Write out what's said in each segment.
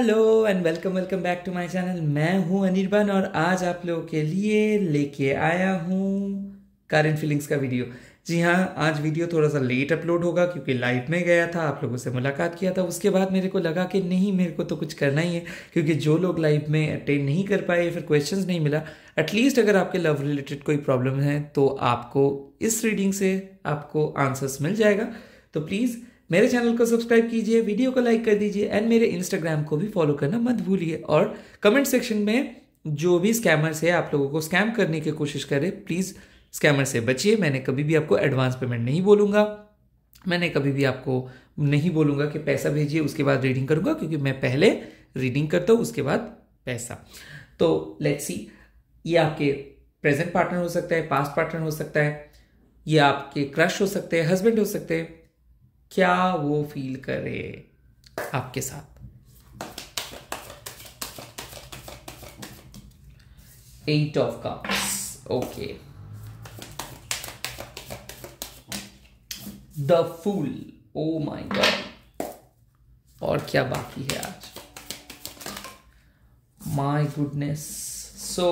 Hello and welcome welcome back to my channel मैं हूं अनिर्बन और आज आप लोगों के लिए लेके आया हूं करंट फीलिंग्स का वीडियो जी हाँ आज वीडियो थोड़ा सा लेट अपलोड होगा क्योंकि लाइव में गया था आप लोगों से मुलाकात किया था उसके बाद मेरे को लगा कि नहीं मेरे को तो कुछ करना ही है क्योंकि जो लोग लाइव में अटेंड नहीं कर पाए फिर क्वेश्चंस नहीं मिला एटलीस्ट अगर आपके लव रिलेटेड कोई प्रॉब्लम है तो आपको इस रीडिंग से आपको आंसर्स मिल जाएगा तो प्लीज़ मेरे चैनल को सब्सक्राइब कीजिए वीडियो को लाइक कर दीजिए एंड मेरे इंस्टाग्राम को भी फॉलो करना मत भूलिए और कमेंट सेक्शन में जो भी स्कैमर्स है आप लोगों को स्कैम करने की कोशिश करें प्लीज़ स्कैमर से बचिए मैंने कभी भी आपको एडवांस पेमेंट नहीं बोलूँगा मैंने कभी भी आपको नहीं बोलूँगा कि पैसा भेजिए उसके बाद रीडिंग करूँगा क्योंकि मैं पहले रीडिंग करता हूँ उसके बाद पैसा तो लेट्स सी ये आपके प्रेजेंट पार्टनर हो सकता है पास्ट पार्टनर हो सकता है ये आपके क्रश हो सकते हैं हस्बैंड हो सकते हैं क्या वो फील करे आपके साथ eight of cups okay the fool oh my god और क्या बाकी है आज माय गुडनेस सो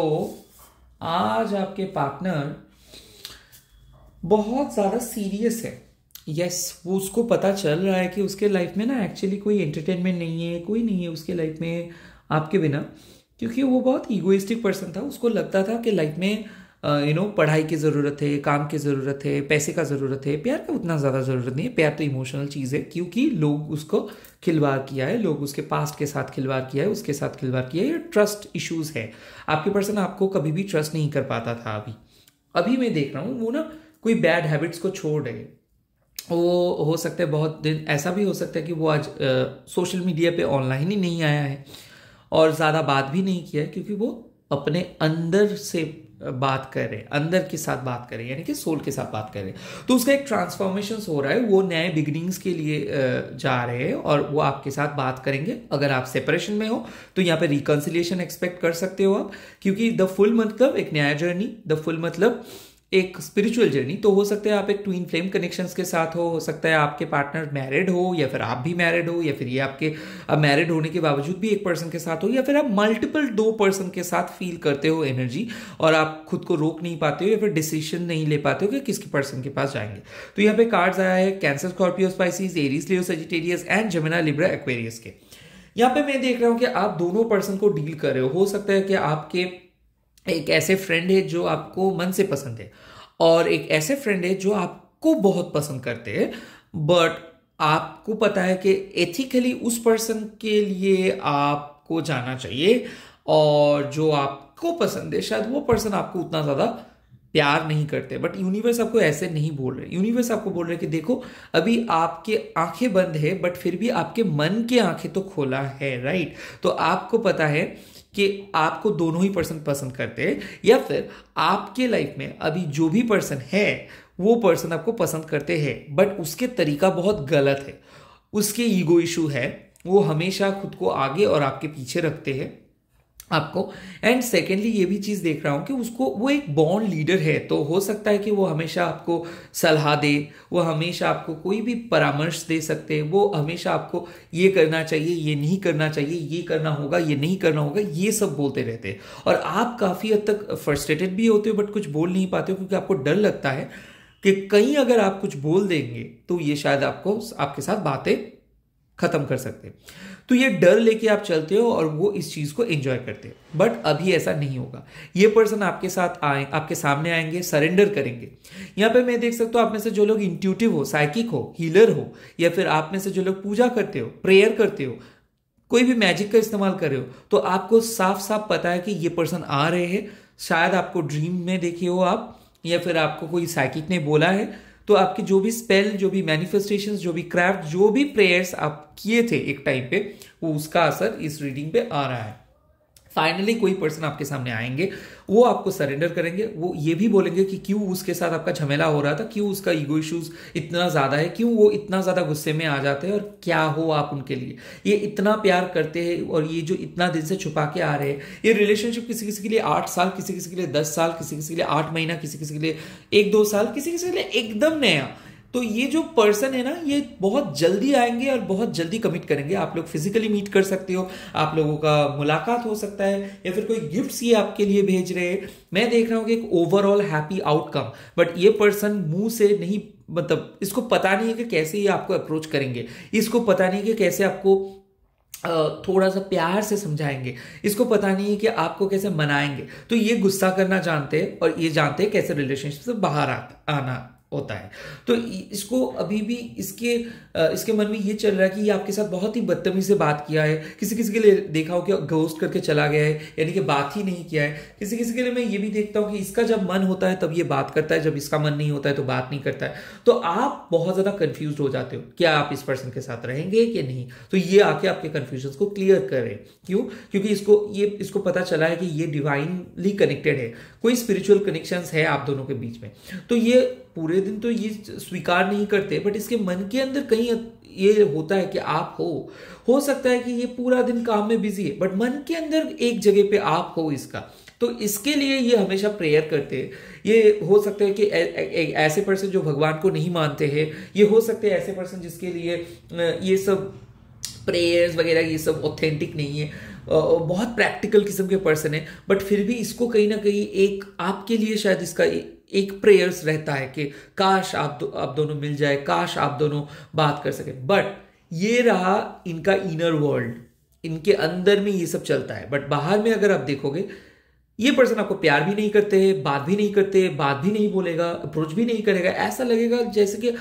आज आपके पार्टनर बहुत ज़्यादा सीरियस है यस वो उसको पता चल रहा है कि उसके लाइफ में ना एक्चुअली कोई एंटरटेनमेंट नहीं है कोई नहीं है उसके लाइफ में आपके बिना क्योंकि वो बहुत ईगोइस्टिक पर्सन था उसको लगता था कि लाइफ में यू नो पढ़ाई की ज़रूरत है काम की ज़रूरत है पैसे का ज़रूरत है प्यार का उतना ज़्यादा ज़रूरत नहीं है प्यार तो इमोशनल चीज़ है क्योंकि लोग उसको खिलवाड़ किया है लोग उसके पास्ट के साथ खिलवाड़ किया है उसके साथ खिलवाड़ किया है ये ट्रस्ट इश्यूज़ है आपके पर्सन आपको कभी भी ट्रस्ट नहीं कर पाता था अभी अभी मैं देख रहा हूँ वो ना कोई बैड हैबिट्स को छोड़ रहे वो हो सकता है बहुत दिन ऐसा भी हो सकता है कि वो आज आ, सोशल मीडिया पे ऑनलाइन ही नहीं आया है और ज़्यादा बात भी नहीं किया है क्योंकि वो अपने अंदर से बात कर रहे हैं अंदर के साथ बात कर रहे हैं यानी कि सोल के साथ बात कर रहे हैं तो उसका एक ट्रांसफॉर्मेशन हो रहा है वो नए बिगनिंग्स के लिए जा रहे हैं और वो आपके साथ बात करेंगे अगर आप सेपरेशन में हो तो यहाँ पे रिकन्सिलेशन एक्सपेक्ट कर सकते हो आप क्योंकि द फुल मतलब एक नया जर्नी द फुल मतलब एक स्पिरिचुअल जर्नी तो हो सकता है आप एक ट्वीन फ्लेम कनेक्शंस के साथ हो हो सकता है आपके पार्टनर मैरिड हो या फिर आप भी मैरिड हो या फिर ये आपके मैरिड होने के बावजूद भी एक पर्सन के साथ हो या फिर आप मल्टीपल दो पर्सन के साथ फील करते हो एनर्जी और आप खुद को रोक नहीं पाते हो या फिर डिसीजन नहीं ले पाते हो कि किसके पर्सन के पास जाएंगे तो यहाँ पे कार्ड्स आया है Cancer Scorpio Pisces Aries Leo Sagittarius and Gemini Libra Aquarius के यहाँ पे मैं देख रहा हूँ कि आप दोनों पर्सन को डील कर रहे हो हो सकता है कि आपके एक ऐसे फ्रेंड है जो आपको मन से पसंद है और एक ऐसे फ्रेंड है जो आपको बहुत पसंद करते हैं बट आपको पता है कि एथिकली उस पर्सन के लिए आपको जाना चाहिए और जो आपको पसंद है शायद वो पर्सन आपको उतना ज़्यादा प्यार नहीं करते बट यूनिवर्स आपको ऐसे नहीं बोल रहे यूनिवर्स आपको बोल रहे कि देखो अभी आपके आंखें बंद है बट फिर भी आपके मन की आंखें तो खोला है राइट तो आपको पता है कि आपको दोनों ही पर्सन पसंद करते हैं या फिर आपके लाइफ में अभी जो भी पर्सन है वो पर्सन आपको पसंद करते हैं बट उसके तरीका बहुत गलत है उसके ईगो इशू है वो हमेशा खुद को आगे और आपके पीछे रखते हैं आपको एंड सेकेंडली ये भी चीज़ देख रहा हूँ कि उसको वो एक बॉन्ड लीडर है तो हो सकता है कि वो हमेशा आपको सलाह दे वो हमेशा आपको कोई भी परामर्श दे सकते हैं वो हमेशा आपको ये करना चाहिए ये नहीं करना चाहिए ये करना होगा ये नहीं करना होगा ये सब बोलते रहते हैं और आप काफ़ी हद तक फ्रस्ट्रेटेड भी होते हो बट कुछ बोल नहीं पाते हो क्योंकि आपको डर लगता है कि कहीं अगर आप कुछ बोल देंगे तो ये शायद आपको आपके साथ बातें ख़त्म कर सकते हैं तो ये डर लेके आप चलते हो और वो इस चीज़ को एंजॉय करते हो बट अभी ऐसा नहीं होगा ये पर्सन आपके साथ आए आपके सामने आएंगे सरेंडर करेंगे यहाँ पे मैं देख सकता हूँ आप में से जो लोग इंट्यूटिव हो साइकिक हो हीलर हो या फिर आप में से जो लोग पूजा करते हो प्रेयर करते हो कोई भी मैजिक का इस्तेमाल कर रहे हो तो आपको साफ साफ पता है कि ये पर्सन आ रहे हैं शायद आपको ड्रीम में देखे हो आप या फिर आपको कोई साइकिक ने बोला है तो आपकी जो भी स्पेल जो भी मैनिफेस्टेशन जो भी क्राफ्ट जो भी प्रेयर्स आप किए थे एक टाइम पे वो उसका असर इस रीडिंग पे आ रहा है फाइनली कोई पर्सन आपके सामने आएंगे वो आपको सरेंडर करेंगे वो ये भी बोलेंगे कि क्यों उसके साथ आपका झमेला हो रहा था क्यों उसका ईगो इश्यूज इतना ज़्यादा है क्यों वो इतना ज़्यादा गुस्से में आ जाते हैं और क्या हो आप उनके लिए ये इतना प्यार करते हैं और ये जो इतना दिन से छुपा के आ रहे हैं ये रिलेशनशिप किसी किसी के लिए आठ साल किसी किसी के लिए दस साल किसी किसी के लिए आठ महीना किसी किसी के लिए एक दो साल किसी किसी के लिए एकदम नया तो ये जो पर्सन है ना ये बहुत जल्दी आएंगे और बहुत जल्दी कमिट करेंगे आप लोग फिजिकली मीट कर सकते हो आप लोगों का मुलाकात हो सकता है या फिर कोई गिफ्ट्स ये आपके लिए भेज रहे हैं मैं देख रहा हूँ कि एक ओवरऑल हैप्पी आउटकम बट ये पर्सन मुंह से नहीं मतलब इसको पता नहीं है कि कैसे ये आपको अप्रोच करेंगे इसको पता नहीं कि कैसे आपको थोड़ा सा प्यार से समझाएंगे इसको पता नहीं है कि आपको कैसे मनाएंगे तो ये गुस्सा करना जानते हैं और ये जानते हैं कैसे रिलेशनशिप से बाहर आना होता है तो इसको अभी भी इसके इसके मन में ये चल रहा है कि ये आपके साथ बहुत ही बदतमी से बात किया है किसी किसी के लिए देखा हो कि गोस्ट करके चला गया है यानी कि बात ही नहीं किया है किसी किसी के लिए मैं ये भी देखता हूँ कि इसका जब मन होता है तब ये बात करता है जब इसका मन नहीं होता है तो बात नहीं करता है तो आप बहुत ज़्यादा कन्फ्यूज हो जाते हो क्या आप इस पर्सन के साथ रहेंगे कि नहीं तो ये आके आपके कन्फ्यूजन को क्लियर करें क्यों क्योंकि इसको ये इसको पता चला है कि ये डिवाइनली कनेक्टेड है कोई स्पिरिचुअल कनेक्शन है आप दोनों के बीच में तो ये पूरे दिन तो ये स्वीकार नहीं करते बट इसके मन के अंदर कहीं ये होता है कि आप हो हो सकता है कि ये पूरा दिन काम में बिजी है बट मन के अंदर एक जगह पे आप हो इसका तो इसके लिए ये हमेशा प्रेयर करते हैं ये हो सकता है कि ऐसे पर्सन जो भगवान को नहीं मानते हैं ये हो सकते हैं ऐसे पर्सन जिसके लिए ये सब प्रेयर्स वगैरह ये सब ऑथेंटिक नहीं है बहुत प्रैक्टिकल किस्म के पर्सन है बट फिर भी इसको कहीं ना कहीं एक आपके लिए शायद इसका एक प्रेयर्स रहता है कि काश आप दो, आप दोनों मिल जाए काश आप दोनों बात कर सकें बट ये रहा इनका इनर वर्ल्ड इनके अंदर में ये सब चलता है बट बाहर में अगर आप देखोगे ये पर्सन आपको प्यार भी नहीं करते बात भी नहीं करते बात भी नहीं बोलेगा अप्रोच भी नहीं करेगा ऐसा लगेगा जैसे कि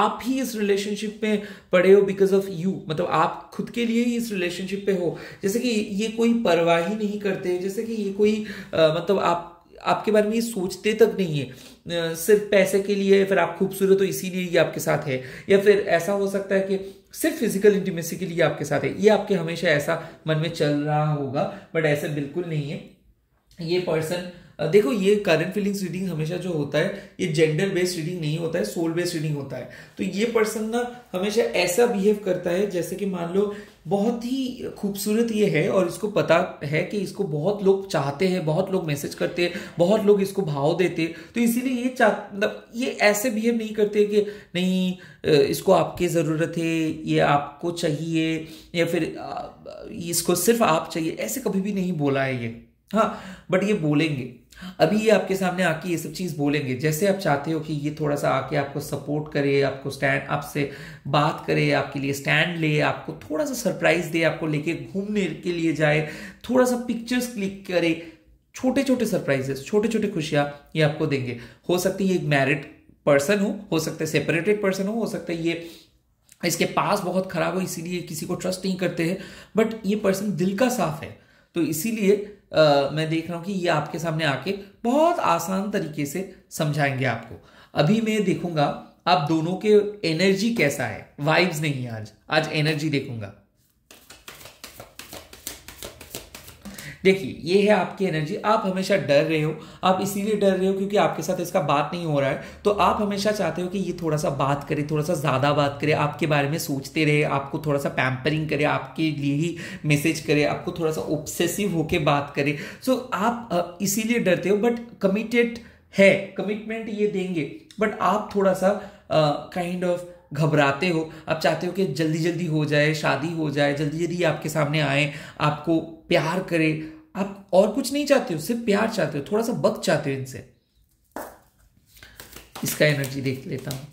आप ही इस रिलेशनशिप में पड़े हो बिकॉज ऑफ यू मतलब आप खुद के लिए ही इस रिलेशनशिप पे हो जैसे कि ये कोई परवाह ही नहीं करते जैसे कि ये कोई आ, मतलब आप आपके बारे में ये सोचते तक नहीं है सिर्फ पैसे के लिए फिर आप खूबसूरत हो इसीलिए ये आपके साथ है या फिर ऐसा हो सकता है कि सिर्फ फिजिकल इंटीमेसी के लिए आपके साथ है ये आपके हमेशा ऐसा मन में चल रहा होगा बट ऐसा बिल्कुल नहीं है ये पर्सन देखो ये करंट फीलिंग्स रीडिंग हमेशा जो होता है ये जेंडर बेस्ड रीडिंग नहीं होता है सोल बेस्ड रीडिंग होता है तो ये पर्सन ना हमेशा ऐसा बिहेव करता है जैसे कि मान लो बहुत ही खूबसूरत ये है और इसको पता है कि इसको बहुत लोग चाहते हैं बहुत लोग मैसेज करते हैं बहुत लोग इसको भाव देते हैं तो इसीलिए ये चाह मतलब ये ऐसे बिहेव नहीं करते कि नहीं इसको आपकी ज़रूरत है ये आपको चाहिए या फिर इसको सिर्फ आप चाहिए ऐसे कभी भी नहीं बोला है ये हाँ बट ये बोलेंगे अभी ये आपके सामने आके ये सब चीज़ बोलेंगे जैसे आप चाहते हो कि ये थोड़ा सा आके आपको सपोर्ट करे आपको स्टैंड आपसे बात करे आपके लिए स्टैंड ले आपको थोड़ा सा सरप्राइज दे आपको लेके घूमने के लिए जाए थोड़ा सा पिक्चर्स क्लिक करे छोटे छोटे सरप्राइजेस छोटे छोटे खुशियाँ ये आपको देंगे हो सकती है एक मैरिड पर्सन हो हो सकता है सेपरेटेड पर्सन हो हो सकता है ये इसके पास बहुत खराब हो इसीलिए किसी को ट्रस्ट नहीं करते हैं बट ये पर्सन दिल का साफ है तो इसीलिए मैं देख रहा हूँ कि ये आपके सामने आके बहुत आसान तरीके से समझाएंगे आपको अभी मैं देखूंगा आप दोनों के एनर्जी कैसा है वाइब्स नहीं आज आज एनर्जी देखूंगा देखिए ये है आपकी एनर्जी आप हमेशा डर रहे हो आप इसीलिए डर रहे हो क्योंकि आपके साथ इसका बात नहीं हो रहा है तो आप हमेशा चाहते हो कि ये थोड़ा सा बात करे थोड़ा सा ज़्यादा बात करे आपके बारे में सोचते रहे आपको थोड़ा सा पैम्परिंग करे आपके लिए ही मैसेज करे आपको थोड़ा सा ओब्सेसिव होके बात करे सो so, आप इसीलिए डरते हो बट कमिटेड है कमिटमेंट ये देंगे बट आप थोड़ा सा kind uh, of kind of, घबराते हो आप चाहते हो कि जल्दी जल्दी हो जाए शादी हो जाए जल्दी जल्दी आपके सामने आए आपको प्यार करे आप और कुछ नहीं चाहते हो सिर्फ प्यार चाहते हो थोड़ा सा वक्त चाहते हो इनसे इसका एनर्जी देख लेता हूं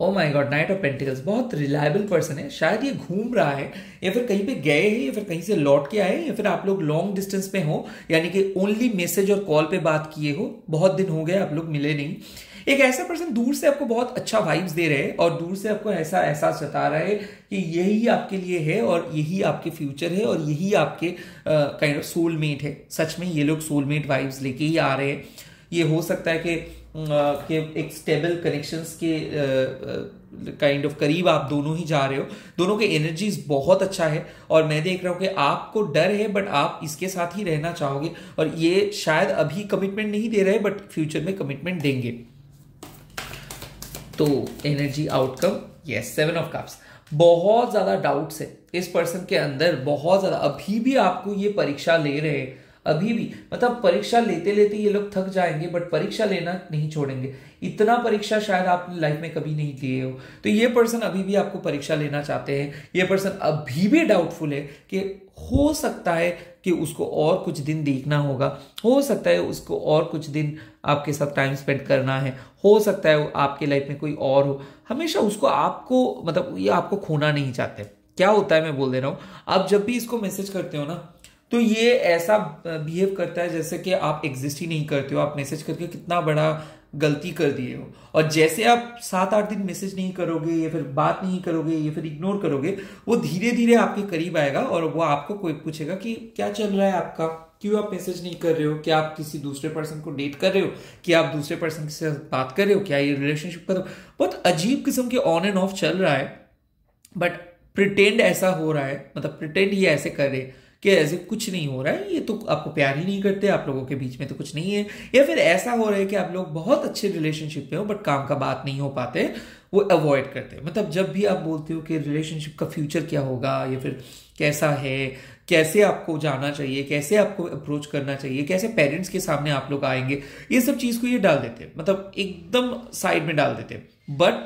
oh my god knight of pentacles बहुत रिलायबल पर्सन है शायद ये घूम रहा है या फिर कहीं पे गए हैं या फिर कहीं से लौट के आए या फिर आप लोग लॉन्ग डिस्टेंस पे हो यानी कि ओनली मैसेज और कॉल पे बात किए हो बहुत दिन हो गए आप लोग मिले नहीं एक ऐसा पर्सन दूर से आपको बहुत अच्छा वाइब्स दे रहे हैं और दूर से आपको ऐसा एहसास जता रहा है कि यही आपके लिए है और यही आपके फ्यूचर है और यही आपके काइंड ऑफ सोलमेट है सच में ये लोग सोलमेट वाइब्स लेके ही आ रहे हैं ये हो सकता है कि के एक स्टेबल कनेक्शंस के काइंड ऑफ करीब आप दोनों ही जा रहे हो दोनों के एनर्जीज बहुत अच्छा है और मैं देख रहा हूँ कि आपको डर है बट आप इसके साथ ही रहना चाहोगे और ये शायद अभी कमिटमेंट नहीं दे रहे बट फ्यूचर में कमिटमेंट देंगे तो energy outcome yes seven of cups बहुत ज़्यादा डाउट्स है इस पर्सन के अंदर बहुत ज़्यादा अभी भी आपको ये परीक्षा ले रहे हैं अभी भी मतलब परीक्षा लेते लेते ये लोग थक जाएंगे बट परीक्षा लेना नहीं छोड़ेंगे इतना परीक्षा शायद आपने लाइफ में कभी नहीं लिए हो तो ये पर्सन अभी भी आपको परीक्षा लेना चाहते हैं ये पर्सन अभी भी डाउटफुल है कि हो सकता है कि उसको और कुछ दिन देखना होगा हो सकता है उसको और कुछ दिन आपके साथ टाइम स्पेंड करना है हो सकता है आपके लाइफ में कोई और हो हमेशा उसको आपको मतलब ये आपको खोना नहीं चाहते क्या होता है मैं बोल दे रहा हूँ आप जब भी इसको मैसेज करते हो ना तो ये ऐसा बिहेव करता है जैसे कि आप एग्जिस्ट ही नहीं करते हो आप मैसेज करके कितना बड़ा गलती कर दिए हो और जैसे आप सात आठ दिन मैसेज नहीं करोगे या फिर बात नहीं करोगे या फिर इग्नोर करोगे वो धीरे धीरे आपके करीब आएगा और वो आपको कोई पूछेगा कि क्या चल रहा है आपका क्यों आप मैसेज नहीं कर रहे हो क्या आप किसी दूसरे पर्सन को डेट कर रहे हो क्या आप दूसरे पर्सन के साथ बात कर रहे हो क्या ये रिलेशनशिप कर बहुत अजीब किस्म के ऑन एंड ऑफ चल रहा है बट प्रिटेंड ऐसा हो रहा है मतलब प्रिटेंड ये ऐसे कर रहे हैं कि ऐसे कुछ नहीं हो रहा है ये तो आपको प्यार ही नहीं करते आप लोगों के बीच में तो कुछ नहीं है या फिर ऐसा हो रहा है कि आप लोग बहुत अच्छे रिलेशनशिप में हो बट काम का बात नहीं हो पाते वो अवॉइड करते हैं मतलब जब भी आप बोलते हो कि रिलेशनशिप का फ्यूचर क्या होगा या फिर कैसा है कैसे आपको जाना चाहिए कैसे आपको अप्रोच करना चाहिए कैसे पेरेंट्स के सामने आप लोग आएंगे ये सब चीज़ को ये डाल देते हैं मतलब एकदम साइड में डाल देते हैं बट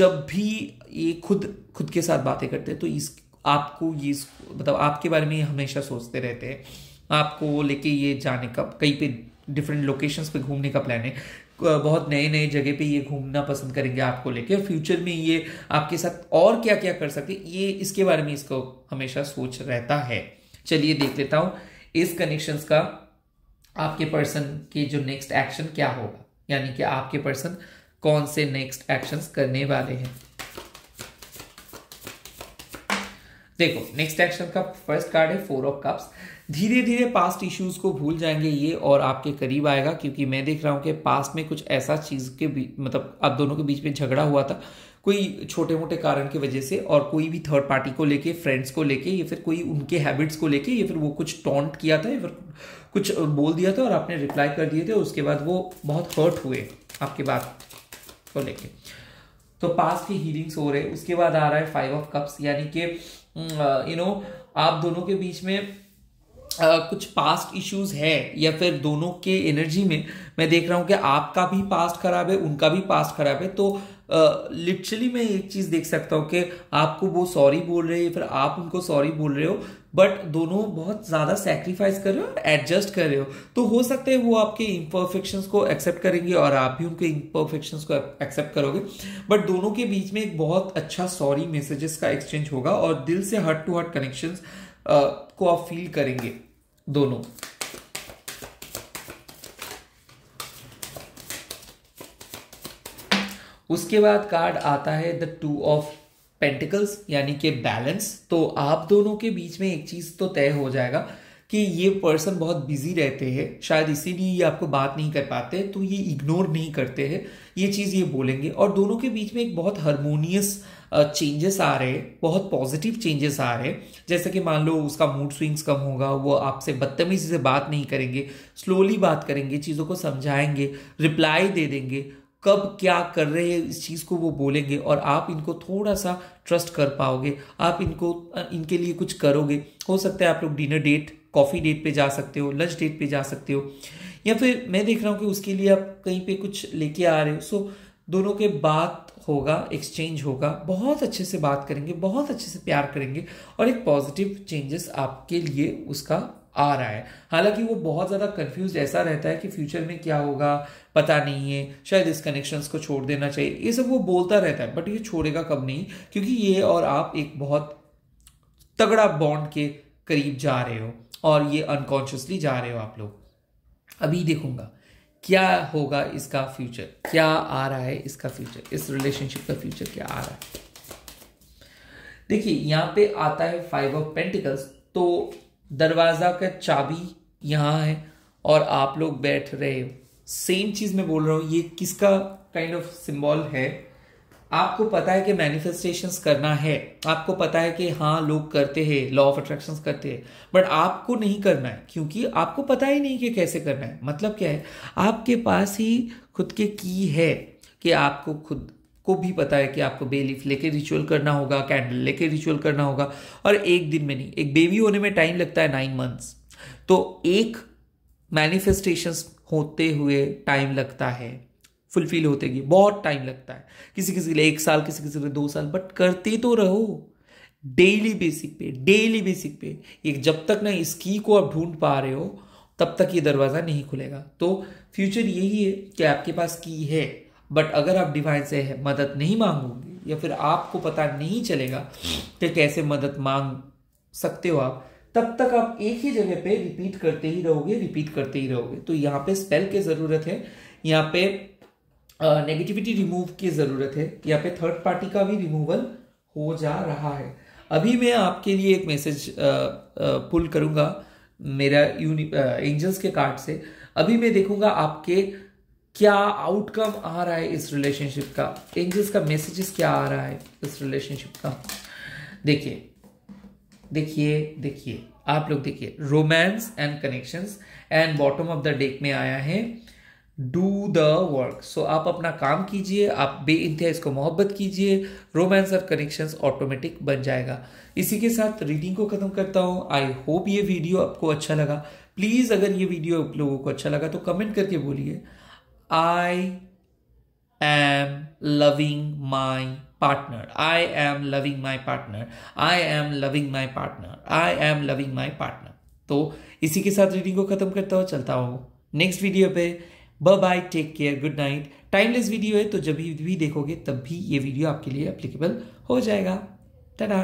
जब भी ये खुद खुद के साथ बातें करते हैं तो इस आपको ये मतलब आपके बारे में हमेशा सोचते रहते हैं आपको लेके ये जाने का कहीं पे डिफरेंट लोकेशंस पे घूमने का प्लान है बहुत नए नए जगह पे ये घूमना पसंद करेंगे आपको लेके और फ्यूचर में ये आपके साथ और क्या क्या कर सकते ये इसके बारे में इसको हमेशा सोच रहता है चलिए देख लेता हूँ इस कनेक्शंस का आपके पर्सन के जो नेक्स्ट एक्शन क्या होगा यानी कि आपके पर्सन कौन से नेक्स्ट एक्शंस करने वाले हैं देखो नेक्स्ट एक्शन का फर्स्ट कार्ड है फोर ऑफ कप्स धीरे धीरे पास्ट इश्यूज को भूल जाएंगे ये और आपके करीब आएगा क्योंकि मैं देख रहा हूँ कि पास्ट में कुछ ऐसा चीज़ के मतलब आप दोनों के बीच में झगड़ा हुआ था कोई छोटे मोटे कारण की वजह से और कोई भी थर्ड पार्टी को लेके फ्रेंड्स को लेके या फिर कोई उनके हैबिट्स को लेके या फिर वो कुछ टॉन्ट किया था या फिर कुछ बोल दिया था और आपने रिप्लाई कर दिए थे उसके बाद वो बहुत हर्ट हुए आपके बात को लेके तो पास्ट के हीलिंग्स हो रहे उसके बाद आ रहा है फाइव ऑफ कप्स यानी कि यू hmm, नो uh, आप दोनों के बीच में Uh, कुछ पास्ट इश्यूज है या फिर दोनों के एनर्जी में मैं देख रहा हूँ कि आपका भी पास्ट खराब है उनका भी पास्ट खराब है तो लिटरली मैं एक चीज़ देख सकता हूँ कि आपको वो सॉरी बोल रहे हैं फिर आप उनको सॉरी बोल रहे हो बट दोनों बहुत ज़्यादा सेक्रीफाइस कर रहे हो और एडजस्ट कर रहे हो तो हो सकता है वो आपके इम्परफेक्शंस को एक्सेप्ट करेंगे और आप भी उनके इम्परफेक्शंस को एक्सेप्ट करोगे बट दोनों के बीच में एक बहुत अच्छा सॉरी मैसेजेस का एक्सचेंज होगा और दिल से हर्ट टू हर्ट कनेक्शंस को आप फील करेंगे दोनों उसके बाद कार्ड आता है द टू ऑफ पेंटिकल्स यानी कि बैलेंस तो आप दोनों के बीच में एक चीज़ तो तय हो जाएगा कि ये पर्सन बहुत बिजी रहते हैं शायद इसीलिए ये आपको बात नहीं कर पाते तो ये इग्नोर नहीं करते हैं ये चीज़ ये बोलेंगे और दोनों के बीच में एक बहुत हारमोनियस चेंजेस आ रहे हैं बहुत पॉजिटिव चेंजेस आ रहे हैं जैसे कि मान लो उसका मूड स्विंग्स कम होगा वो आपसे बदतमीजी से बात नहीं करेंगे स्लोली बात करेंगे चीज़ों को समझाएंगे रिप्लाई दे देंगे कब क्या कर रहे हैं इस चीज़ को वो बोलेंगे और आप इनको थोड़ा सा ट्रस्ट कर पाओगे आप इनको इनके लिए कुछ करोगे हो सकता है आप लोग डिनर डेट कॉफ़ी डेट पे जा सकते हो लंच डेट पे जा सकते हो या फिर मैं देख रहा हूँ कि उसके लिए आप कहीं पे कुछ लेके आ रहे हो सो दोनों के बात होगा एक्सचेंज होगा बहुत अच्छे से बात करेंगे बहुत अच्छे से प्यार करेंगे और एक पॉजिटिव चेंजेस आपके लिए उसका आ रहा है हालांकि वो बहुत ज़्यादा कंफ्यूज ऐसा रहता है कि फ्यूचर में क्या होगा पता नहीं है शायद इस कनेक्शंस को छोड़ देना चाहिए ये सब वो बोलता रहता है बट ये छोड़ेगा कब नहीं क्योंकि ये और आप एक बहुत तगड़ा बॉन्ड के करीब जा रहे हो और ये अनकॉन्शियसली जा रहे हो आप लोग अभी देखूंगा क्या होगा इसका फ्यूचर क्या आ रहा है इसका फ्यूचर इस रिलेशनशिप का फ्यूचर क्या आ रहा है देखिए यहां पे आता है फाइव ऑफ पेंटिकल्स तो दरवाज़ा का चाबी यहाँ है और आप लोग बैठ रहे हो सेम चीज़ मैं बोल रहा हूँ ये किसका काइंड ऑफ सिम्बॉल है आपको पता है कि मैनिफेस्टेशंस करना है आपको पता है कि हाँ लोग करते हैं लॉ ऑफ अट्रैक्शन करते हैं बट आपको नहीं करना है क्योंकि आपको पता ही नहीं कि कैसे करना है मतलब क्या है आपके पास ही खुद के की है कि आपको खुद को भी पता है कि आपको बेलीफ लेके रिचुअल करना होगा कैंडल लेके रिचुअल करना होगा और एक दिन में नहीं एक बेबी होने में टाइम लगता है नाइन मंथ्स तो एक मैनिफेस्टेशंस होते हुए टाइम लगता है फुलफिल होते गए बहुत टाइम लगता है किसी किसी के लिए एक साल किसी किसी के लिए दो साल बट करते तो रहो डेली बेसिक पे डेली बेसिक पे ये जब तक ना इस की को आप ढूंढ पा रहे हो तब तक ये दरवाज़ा नहीं खुलेगा तो फ्यूचर यही है कि आपके पास की है बट अगर आप डिवाइन से मदद नहीं मांगोगे या फिर आपको पता नहीं चलेगा कि कैसे मदद मांग सकते हो आप तब तक आप एक ही जगह पे रिपीट करते ही रहोगे रिपीट करते ही रहोगे तो यहाँ पे स्पेल की ज़रूरत है यहाँ पे नेगेटिविटी रिमूव की ज़रूरत है यहाँ पे थर्ड पार्टी का भी रिमूवल हो जा रहा है अभी मैं आपके लिए एक मैसेज पुल करूँगा मेरा यूनि एंजल्स के कार्ड से अभी मैं देखूंगा आपके क्या आउटकम आ रहा है इस रिलेशनशिप का एंजल्स का मैसेजेस क्या आ रहा है इस रिलेशनशिप का देखिए देखिए देखिए आप लोग देखिए romance and connections and bottom of the deck में आया है डू द वर्क सो आप अपना काम कीजिए आप बे इंतहा इसको मोहब्बत कीजिए रोमांस और कनेक्शंस ऑटोमेटिक बन जाएगा इसी के साथ रीडिंग को ख़त्म करता हूँ आई होप ये वीडियो आपको अच्छा लगा प्लीज़ अगर ये वीडियो आप लोगों को अच्छा लगा तो कमेंट करके बोलिए I am loving my partner. I am loving my partner. I am loving my partner. I am loving my partner. तो इसी के साथ रीडिंग को खत्म करता हो चलता हूँ नेक्स्ट वीडियो पे bye bye take care good night timeless video है तो जब भी देखोगे तब भी ये वीडियो आपके लिए अप्लीकेबल हो जाएगा tada